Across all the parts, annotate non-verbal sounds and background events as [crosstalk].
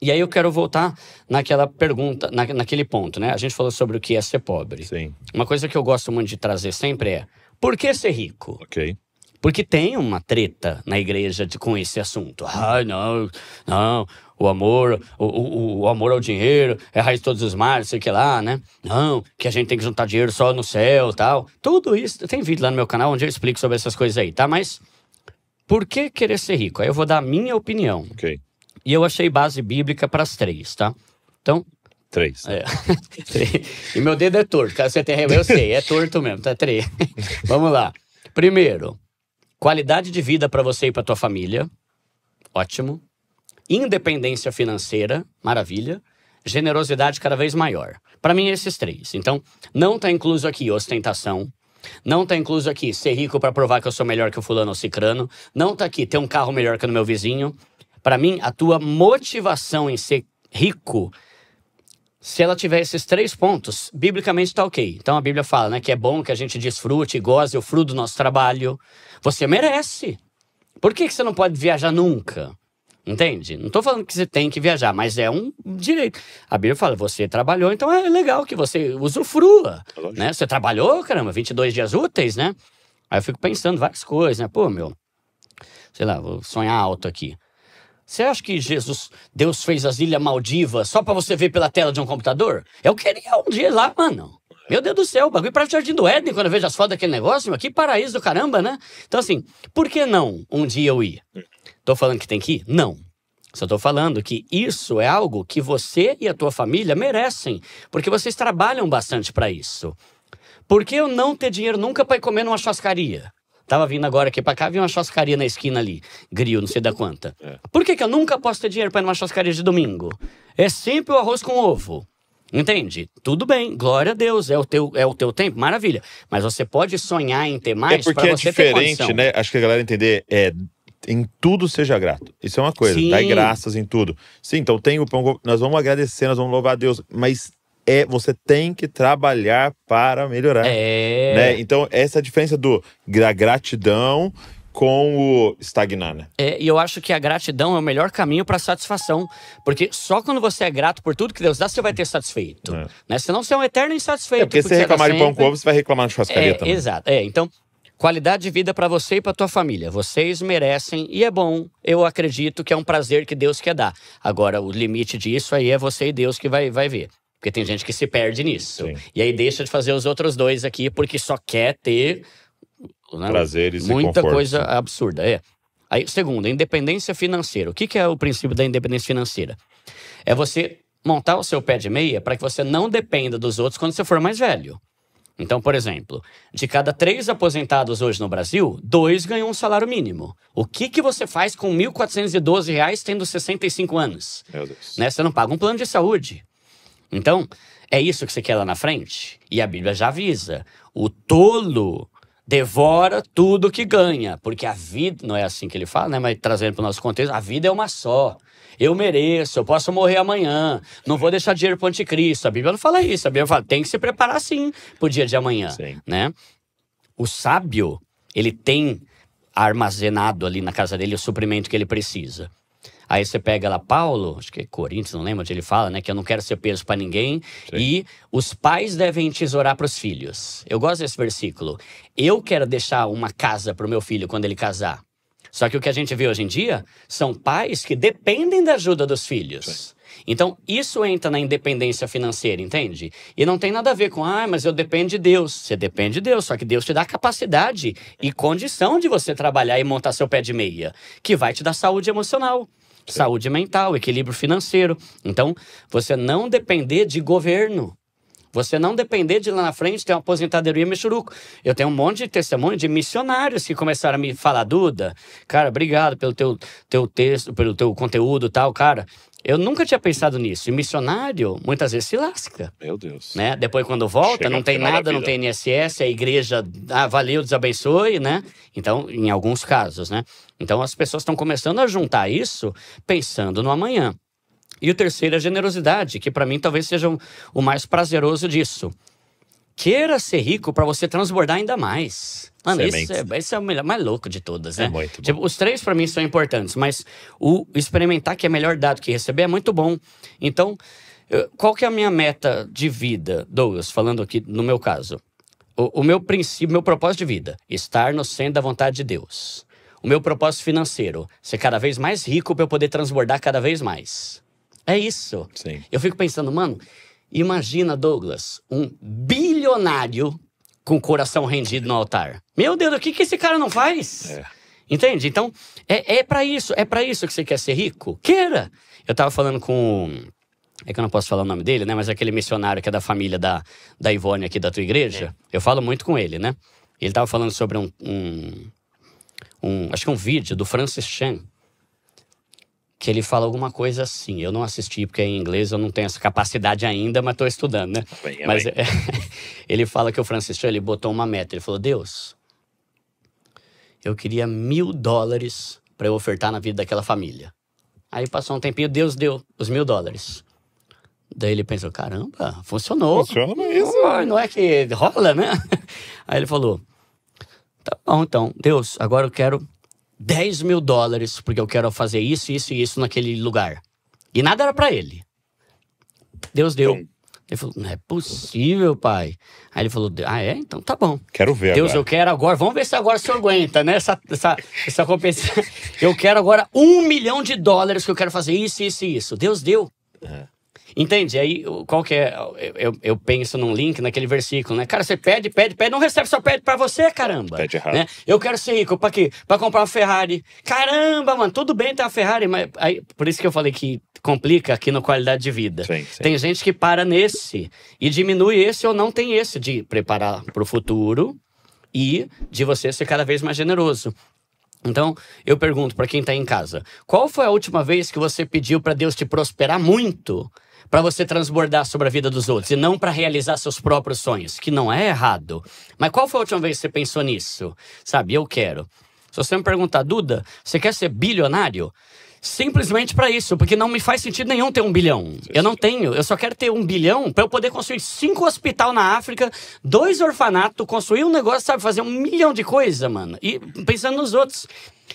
E aí eu quero voltar naquela pergunta, na, naquele ponto, né? A gente falou sobre o que é ser pobre. Sim. Uma coisa que eu gosto muito de trazer sempre é por que ser rico? Ok. Porque tem uma treta na igreja de, com esse assunto. Ah, não, não, o amor, o, o, o amor ao dinheiro é a raiz de todos os males, sei que lá, né? Não, que a gente tem que juntar dinheiro só no céu tal. Tudo isso, tem vídeo lá no meu canal onde eu explico sobre essas coisas aí, tá? Mas por que querer ser rico? Aí eu vou dar a minha opinião. Ok. E eu achei base bíblica para as três, tá? Então. Três. Né? É. [laughs] e meu dedo é torto, caso você tenha. Eu sei, é torto mesmo, tá? Três. [laughs] Vamos lá. Primeiro, qualidade de vida para você e para tua família. Ótimo. Independência financeira, maravilha. Generosidade cada vez maior. Para mim, esses três. Então, não está incluso aqui ostentação, não tá incluso aqui ser rico para provar que eu sou melhor que o fulano ou cicrano. Não tá aqui ter um carro melhor que o meu vizinho. Para mim, a tua motivação em ser rico, se ela tiver esses três pontos, biblicamente está ok. Então a Bíblia fala né, que é bom que a gente desfrute e goze o fruto do nosso trabalho. Você merece. Por que, que você não pode viajar nunca? Entende? Não estou falando que você tem que viajar, mas é um direito. A Bíblia fala, você trabalhou, então é legal que você usufrua. É né? Você trabalhou, caramba, 22 dias úteis, né? Aí eu fico pensando várias coisas, né? Pô, meu, sei lá, vou sonhar alto aqui. Você acha que Jesus, Deus fez as Ilhas Maldivas só para você ver pela tela de um computador? Eu queria um dia ir lá, mano. Meu Deus do céu, o bagulho para o Jardim do Éden quando eu vejo as fotos daquele negócio. Que paraíso do caramba, né? Então, assim, por que não um dia eu ir? Tô falando que tem que ir? Não. Só estou falando que isso é algo que você e a tua família merecem, porque vocês trabalham bastante para isso. Por que eu não ter dinheiro nunca para ir comer numa churrascaria? Tava vindo agora aqui pra cá, vi uma churrascaria na esquina ali. Gril, não sei da quanta. É. Por que, que eu nunca posso ter dinheiro pra ir numa churrascaria de domingo? É sempre o arroz com ovo. Entende? Tudo bem, glória a Deus, é o teu, é o teu tempo, maravilha. Mas você pode sonhar em ter mais. É porque é diferente, né? Acho que a galera entender é em tudo seja grato. Isso é uma coisa, Sim. graças em tudo. Sim, então tem o pão, nós vamos agradecer, nós vamos louvar a Deus, mas é você tem que trabalhar para melhorar. É. Né? Então, essa é a diferença do da gratidão com o estagnar, né? É, e eu acho que a gratidão é o melhor caminho para satisfação, porque só quando você é grato por tudo que Deus dá, você vai ter satisfeito, é. né? Senão você é um eterno insatisfeito. É porque, porque se tá reclamar sempre... de pão com ovo, você vai reclamar de churrascaria é, também. Exato. É, então qualidade de vida para você e para tua família. Vocês merecem e é bom. Eu acredito que é um prazer que Deus quer dar. Agora o limite disso aí é você e Deus que vai vai ver. Porque tem gente que se perde nisso. Sim. E aí deixa de fazer os outros dois aqui porque só quer ter né, prazeres muita coisa absurda. É. Aí, segundo, independência financeira. O que, que é o princípio da independência financeira? É você montar o seu pé de meia para que você não dependa dos outros quando você for mais velho. Então, por exemplo, de cada três aposentados hoje no Brasil, dois ganham um salário mínimo. O que, que você faz com R$ 1.412 tendo 65 anos? Meu Deus. Né? Você não paga um plano de saúde. Então, é isso que você quer lá na frente? E a Bíblia já avisa: o tolo devora tudo que ganha, porque a vida, não é assim que ele fala, né? Mas trazendo para o nosso contexto, a vida é uma só. Eu mereço, eu posso morrer amanhã, não vou deixar dinheiro para o anticristo. A Bíblia não fala isso, a Bíblia fala, tem que se preparar sim para o dia de amanhã, né? O sábio, ele tem armazenado ali na casa dele o suprimento que ele precisa. Aí você pega lá Paulo, acho que é Corinthians, não lembro onde ele fala, né? Que eu não quero ser peso para ninguém. Sim. E os pais devem tesourar para os filhos. Eu gosto desse versículo. Eu quero deixar uma casa para o meu filho quando ele casar. Só que o que a gente vê hoje em dia são pais que dependem da ajuda dos filhos. Sim. Então, isso entra na independência financeira, entende? E não tem nada a ver com, ah, mas eu dependo de Deus. Você depende de Deus, só que Deus te dá capacidade e condição de você trabalhar e montar seu pé de meia, que vai te dar saúde emocional saúde mental, equilíbrio financeiro. Então, você não depender de governo. Você não depender de lá na frente ter uma aposentadoria mexuruco. Eu tenho um monte de testemunho de missionários que começaram a me falar, Duda, cara, obrigado pelo teu, teu texto, pelo teu conteúdo e tal, cara. Eu nunca tinha pensado nisso. E missionário, muitas vezes, se lasca. Meu Deus. Né? Depois, quando volta, Chega não tem nada, não tem INSS, a igreja, ah, valeu, Deus abençoe, né? Então, em alguns casos, né? Então, as pessoas estão começando a juntar isso pensando no amanhã. E o terceiro é a generosidade, que para mim talvez seja o mais prazeroso disso queira ser rico para você transbordar ainda mais. Mano, Esse isso é, isso é o melhor, mais louco de todas, é né? É muito tipo, os três para mim são importantes, mas o experimentar que é melhor dado que receber é muito bom. Então, qual que é a minha meta de vida, Douglas, falando aqui no meu caso? O, o meu princípio, meu propósito de vida, estar no centro da vontade de Deus. O meu propósito financeiro, ser cada vez mais rico para eu poder transbordar cada vez mais. É isso. Sim. Eu fico pensando, mano, Imagina, Douglas, um bilionário com o coração rendido no altar. Meu Deus, o que, que esse cara não faz? É. Entende? Então, é, é para isso, é para isso que você quer ser rico? Queira! Eu tava falando com. É que eu não posso falar o nome dele, né? Mas é aquele missionário que é da família da, da Ivone aqui da tua igreja. É. Eu falo muito com ele, né? Ele tava falando sobre um, um, um. Acho que um vídeo do Francis Chan que ele fala alguma coisa assim. Eu não assisti porque é em inglês eu não tenho essa capacidade ainda, mas estou estudando, né? Tá bem, é mas é, [laughs] ele fala que o Francisco ele botou uma meta. Ele falou: Deus, eu queria mil dólares para eu ofertar na vida daquela família. Aí passou um tempinho, Deus deu os mil dólares. Daí ele pensou: caramba, funcionou. Funciona isso. Não, não é que rola, né? [laughs] Aí ele falou: tá bom, então, Deus, agora eu quero 10 mil dólares porque eu quero fazer isso, isso e isso naquele lugar. E nada era para ele. Deus deu. Então- ele falou, não é possível, pai. Aí ele falou, ah, é? Então tá bom. Quero ver Deus, agora. eu quero agora. Vamos ver se agora o senhor aguenta, né? Essa, essa, essa compensação [laughs] Eu quero agora um milhão de dólares que eu quero fazer isso, isso e isso. Deus deu. É. Entende? Aí, qual que é? Eu, eu, penso num link naquele versículo, né? Cara, você pede, pede, pede, não recebe, só pede pra você, caramba. Pede errado. Né? Eu quero ser rico, pra quê? Pra comprar uma Ferrari. Caramba, mano, tudo bem ter uma Ferrari, mas aí, por isso que eu falei que complica aqui no qualidade de vida. Sim, sim. Tem gente que para nesse e diminui esse ou não tem esse de preparar pro futuro e de você ser cada vez mais generoso. Então, eu pergunto para quem está em casa: qual foi a última vez que você pediu para Deus te prosperar muito? para você transbordar sobre a vida dos outros e não para realizar seus próprios sonhos, que não é errado. Mas qual foi a última vez que você pensou nisso? Sabe, eu quero. Se você me perguntar, Duda, você quer ser bilionário? Simplesmente para isso, porque não me faz sentido nenhum ter um bilhão. Eu não tenho, eu só quero ter um bilhão para eu poder construir cinco hospital na África, dois orfanatos, construir um negócio, sabe, fazer um milhão de coisa, mano. E pensando nos outros.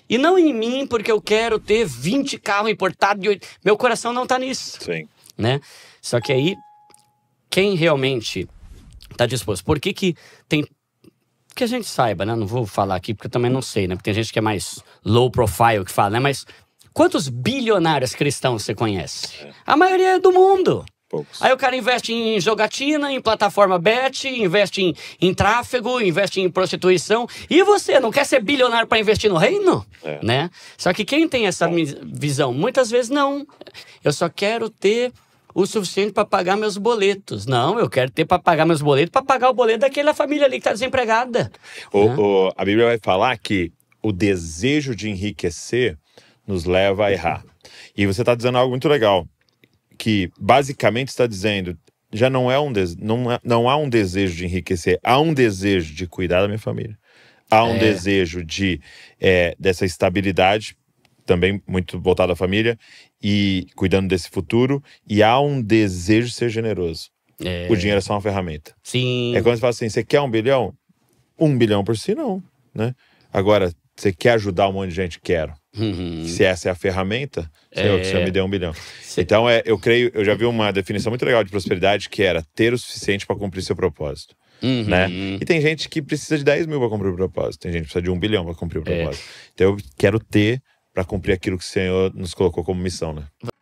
E não em mim, porque eu quero ter 20 carros importados. De... Meu coração não tá nisso. Sim né? Só que aí, quem realmente está disposto? Por que que tem... Que a gente saiba, né? Não vou falar aqui porque eu também não sei, né? Porque tem gente que é mais low profile que fala, né? Mas quantos bilionários cristãos você conhece? É. A maioria é do mundo poucos. Aí o cara investe em jogatina, em plataforma bet, investe em, em tráfego, investe em prostituição. E você não quer ser bilionário para investir no reino? É. Né? Só que quem tem essa visão? Muitas vezes não. Eu só quero ter o suficiente para pagar meus boletos. Não, eu quero ter para pagar meus boletos, para pagar o boleto daquela família ali que está desempregada. O, né? o, a Bíblia vai falar que o desejo de enriquecer nos leva a errar. E você está dizendo algo muito legal que basicamente está dizendo já não é um não, é, não há um desejo de enriquecer, há um desejo de cuidar da minha família. Há um é. desejo de é, dessa estabilidade, também muito voltado à família, e cuidando desse futuro, e há um desejo de ser generoso. É. O dinheiro é só uma ferramenta. Sim. É quando você fala assim: você quer um bilhão? Um bilhão por si, não. Né? Agora, você quer ajudar um monte de gente? Quero. Uhum. Se essa é a ferramenta, Senhor, é... o Senhor é. me deu um bilhão. Então, é, eu creio, eu já vi uma definição muito legal de prosperidade que era ter o suficiente para cumprir seu propósito. Uhum. Né? E tem gente que precisa de 10 mil para cumprir o propósito, tem gente que precisa de um bilhão para cumprir o é. propósito. É. Então, eu quero ter para cumprir aquilo que o Senhor nos colocou como missão, né?